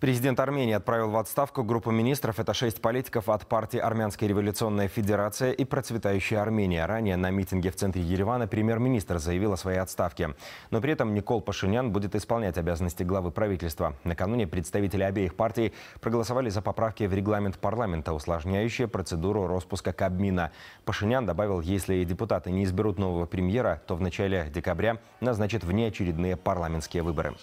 Президент Армении отправил в отставку группу министров. Это шесть политиков от партии «Армянская революционная федерация» и «Процветающая Армения». Ранее на митинге в центре Еревана премьер-министр заявил о своей отставке. Но при этом Никол Пашинян будет исполнять обязанности главы правительства. Накануне представители обеих партий проголосовали за поправки в регламент парламента, усложняющие процедуру распуска Кабмина. Пашинян добавил, если депутаты не изберут нового премьера, то в начале декабря назначат внеочередные парламентские выборы.